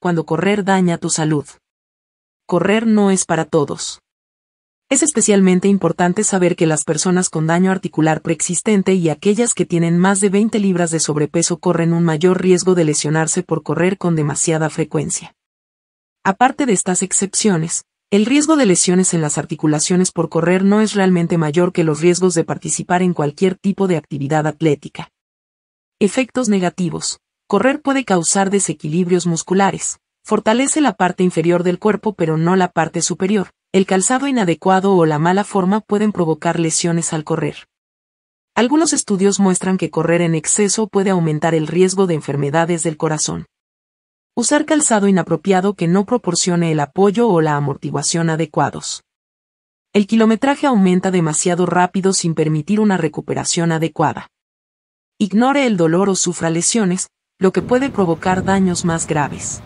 cuando correr daña tu salud. Correr no es para todos. Es especialmente importante saber que las personas con daño articular preexistente y aquellas que tienen más de 20 libras de sobrepeso corren un mayor riesgo de lesionarse por correr con demasiada frecuencia. Aparte de estas excepciones, el riesgo de lesiones en las articulaciones por correr no es realmente mayor que los riesgos de participar en cualquier tipo de actividad atlética. Efectos negativos. Correr puede causar desequilibrios musculares. Fortalece la parte inferior del cuerpo pero no la parte superior. El calzado inadecuado o la mala forma pueden provocar lesiones al correr. Algunos estudios muestran que correr en exceso puede aumentar el riesgo de enfermedades del corazón. Usar calzado inapropiado que no proporcione el apoyo o la amortiguación adecuados. El kilometraje aumenta demasiado rápido sin permitir una recuperación adecuada. Ignore el dolor o sufra lesiones, lo que puede provocar daños más graves.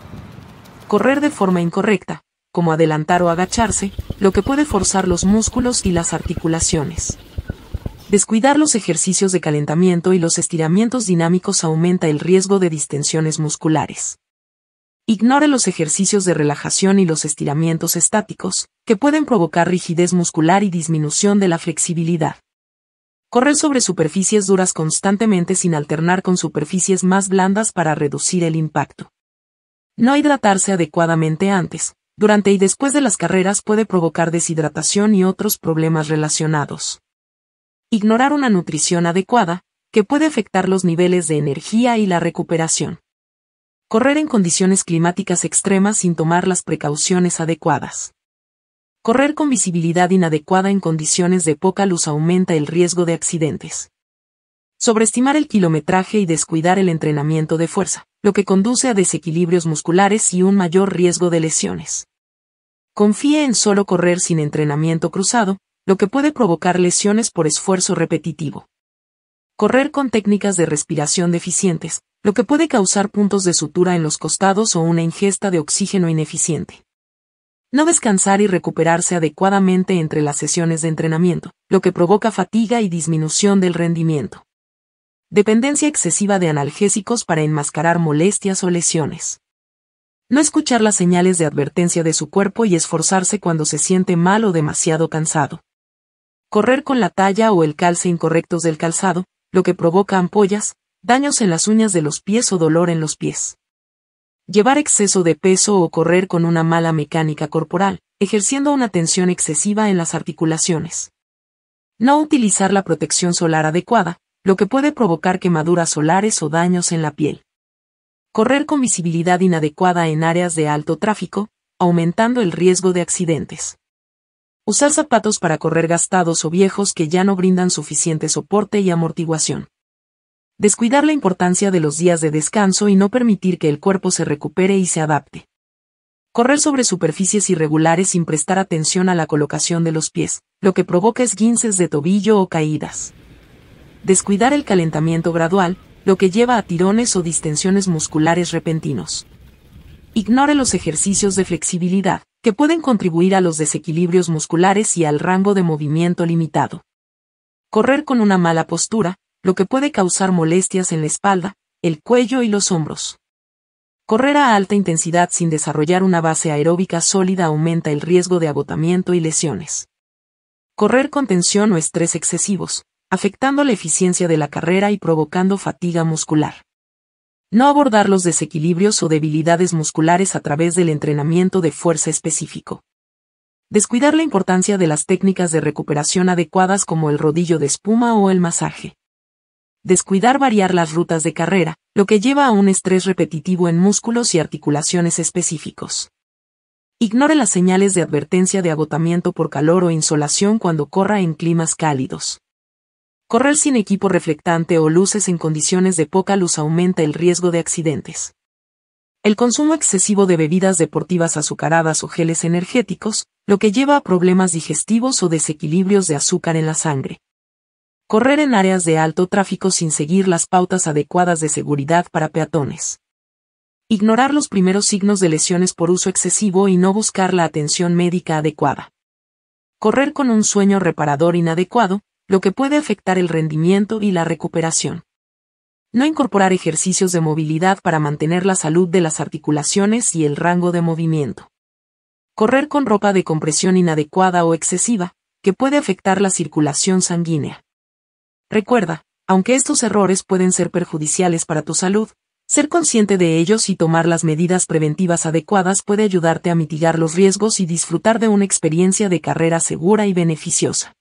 Correr de forma incorrecta, como adelantar o agacharse, lo que puede forzar los músculos y las articulaciones. Descuidar los ejercicios de calentamiento y los estiramientos dinámicos aumenta el riesgo de distensiones musculares. Ignore los ejercicios de relajación y los estiramientos estáticos, que pueden provocar rigidez muscular y disminución de la flexibilidad. Correr sobre superficies duras constantemente sin alternar con superficies más blandas para reducir el impacto. No hidratarse adecuadamente antes, durante y después de las carreras puede provocar deshidratación y otros problemas relacionados. Ignorar una nutrición adecuada, que puede afectar los niveles de energía y la recuperación. Correr en condiciones climáticas extremas sin tomar las precauciones adecuadas. Correr con visibilidad inadecuada en condiciones de poca luz aumenta el riesgo de accidentes. Sobreestimar el kilometraje y descuidar el entrenamiento de fuerza, lo que conduce a desequilibrios musculares y un mayor riesgo de lesiones. Confíe en solo correr sin entrenamiento cruzado, lo que puede provocar lesiones por esfuerzo repetitivo. Correr con técnicas de respiración deficientes, lo que puede causar puntos de sutura en los costados o una ingesta de oxígeno ineficiente no descansar y recuperarse adecuadamente entre las sesiones de entrenamiento, lo que provoca fatiga y disminución del rendimiento. Dependencia excesiva de analgésicos para enmascarar molestias o lesiones. No escuchar las señales de advertencia de su cuerpo y esforzarse cuando se siente mal o demasiado cansado. Correr con la talla o el calce incorrectos del calzado, lo que provoca ampollas, daños en las uñas de los pies o dolor en los pies. Llevar exceso de peso o correr con una mala mecánica corporal, ejerciendo una tensión excesiva en las articulaciones. No utilizar la protección solar adecuada, lo que puede provocar quemaduras solares o daños en la piel. Correr con visibilidad inadecuada en áreas de alto tráfico, aumentando el riesgo de accidentes. Usar zapatos para correr gastados o viejos que ya no brindan suficiente soporte y amortiguación. Descuidar la importancia de los días de descanso y no permitir que el cuerpo se recupere y se adapte. Correr sobre superficies irregulares sin prestar atención a la colocación de los pies, lo que provoca esguinces de tobillo o caídas. Descuidar el calentamiento gradual, lo que lleva a tirones o distensiones musculares repentinos. Ignore los ejercicios de flexibilidad, que pueden contribuir a los desequilibrios musculares y al rango de movimiento limitado. Correr con una mala postura, lo que puede causar molestias en la espalda, el cuello y los hombros. Correr a alta intensidad sin desarrollar una base aeróbica sólida aumenta el riesgo de agotamiento y lesiones. Correr con tensión o estrés excesivos, afectando la eficiencia de la carrera y provocando fatiga muscular. No abordar los desequilibrios o debilidades musculares a través del entrenamiento de fuerza específico. Descuidar la importancia de las técnicas de recuperación adecuadas como el rodillo de espuma o el masaje descuidar variar las rutas de carrera, lo que lleva a un estrés repetitivo en músculos y articulaciones específicos. Ignore las señales de advertencia de agotamiento por calor o insolación cuando corra en climas cálidos. Correr sin equipo reflectante o luces en condiciones de poca luz aumenta el riesgo de accidentes. El consumo excesivo de bebidas deportivas azucaradas o geles energéticos, lo que lleva a problemas digestivos o desequilibrios de azúcar en la sangre. Correr en áreas de alto tráfico sin seguir las pautas adecuadas de seguridad para peatones. Ignorar los primeros signos de lesiones por uso excesivo y no buscar la atención médica adecuada. Correr con un sueño reparador inadecuado, lo que puede afectar el rendimiento y la recuperación. No incorporar ejercicios de movilidad para mantener la salud de las articulaciones y el rango de movimiento. Correr con ropa de compresión inadecuada o excesiva, que puede afectar la circulación sanguínea. Recuerda, aunque estos errores pueden ser perjudiciales para tu salud, ser consciente de ellos y tomar las medidas preventivas adecuadas puede ayudarte a mitigar los riesgos y disfrutar de una experiencia de carrera segura y beneficiosa.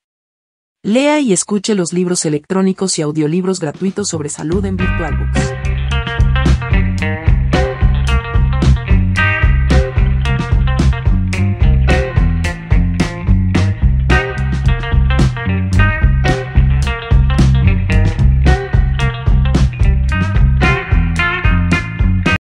Lea y escuche los libros electrónicos y audiolibros gratuitos sobre salud en VirtualBooks.